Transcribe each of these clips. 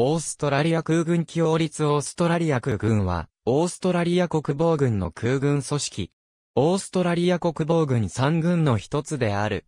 オーストラリア空軍機王立オーストラリア空軍は、オーストラリア国防軍の空軍組織。オーストラリア国防軍3軍の一つである。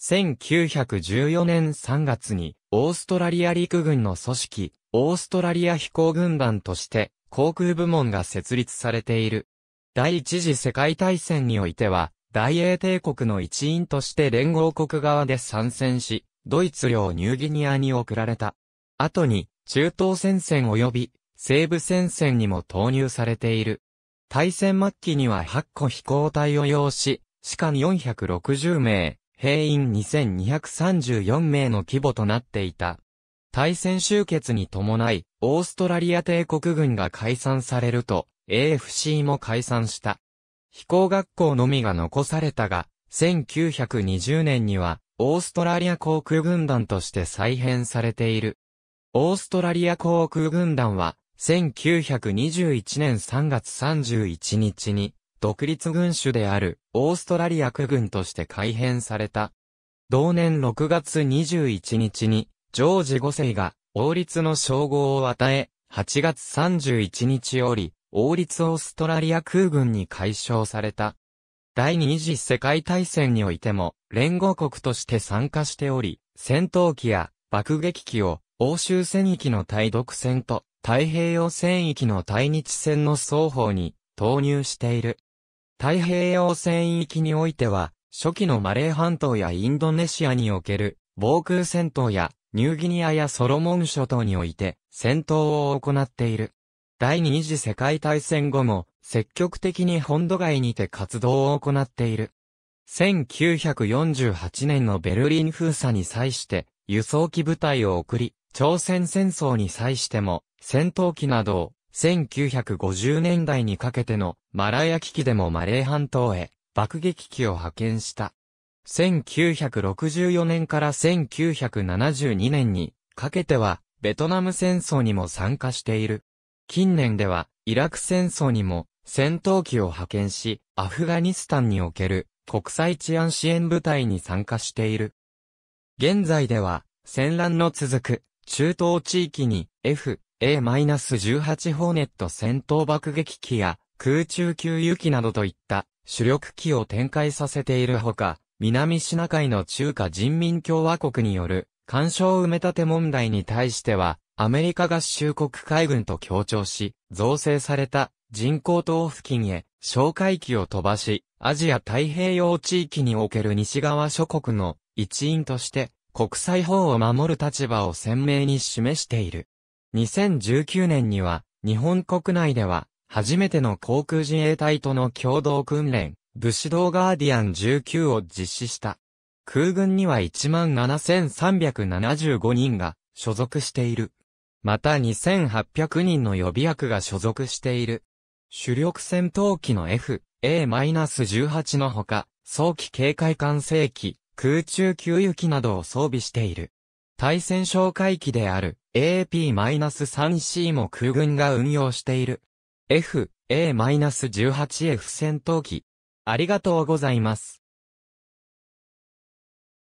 1914年3月に、オーストラリア陸軍の組織、オーストラリア飛行軍団として、航空部門が設立されている。第一次世界大戦においては、大英帝国の一員として連合国側で参戦し、ドイツ領ニューギニアに送られた。後に、中東戦線及び西部戦線にも投入されている。対戦末期には8個飛行隊を要し、士官460名、兵員2234名の規模となっていた。対戦終結に伴い、オーストラリア帝国軍が解散されると、AFC も解散した。飛行学校のみが残されたが、1920年には、オーストラリア航空軍団として再編されている。オーストラリア航空軍団は、1921年3月31日に、独立軍種であるオーストラリア区軍として改編された。同年6月21日に、ジョージ5世が王立の称号を与え、8月31日より、王立オーストラリア空軍に解消された。第二次世界大戦においても、連合国として参加しており、戦闘機や爆撃機を欧州戦域の対独戦と太平洋戦域の対日戦の双方に投入している。太平洋戦域においては、初期のマレー半島やインドネシアにおける防空戦闘やニューギニアやソロモン諸島において戦闘を行っている。第二次世界大戦後も積極的に本土外にて活動を行っている。1948年のベルリン封鎖に際して輸送機部隊を送り、朝鮮戦争に際しても、戦闘機などを1950年代にかけてのマラヤ危機でもマレー半島へ爆撃機を派遣した。1964年から1972年にかけてはベトナム戦争にも参加している。近年ではイラク戦争にも戦闘機を派遣し、アフガニスタンにおける国際治安支援部隊に参加している。現在では戦乱の続く中東地域に FA-18 ホーネット戦闘爆撃機や空中給油機などといった主力機を展開させているほか、南シナ海の中華人民共和国による干渉埋め立て問題に対しては、アメリカ合衆国海軍と協調し、造成された人工島付近へ哨戒機を飛ばし、アジア太平洋地域における西側諸国の一員として国際法を守る立場を鮮明に示している。2019年には、日本国内では、初めての航空自衛隊との共同訓練、武士道ガーディアン19を実施した。空軍には17,375人が所属している。また2,800人の予備役が所属している。主力戦闘機の F、A-18 のほか、早期警戒管制機、空中給油機などを装備している。対戦哨戒機である AP-3C も空軍が運用している。FA-18F 戦闘機。ありがとうございます。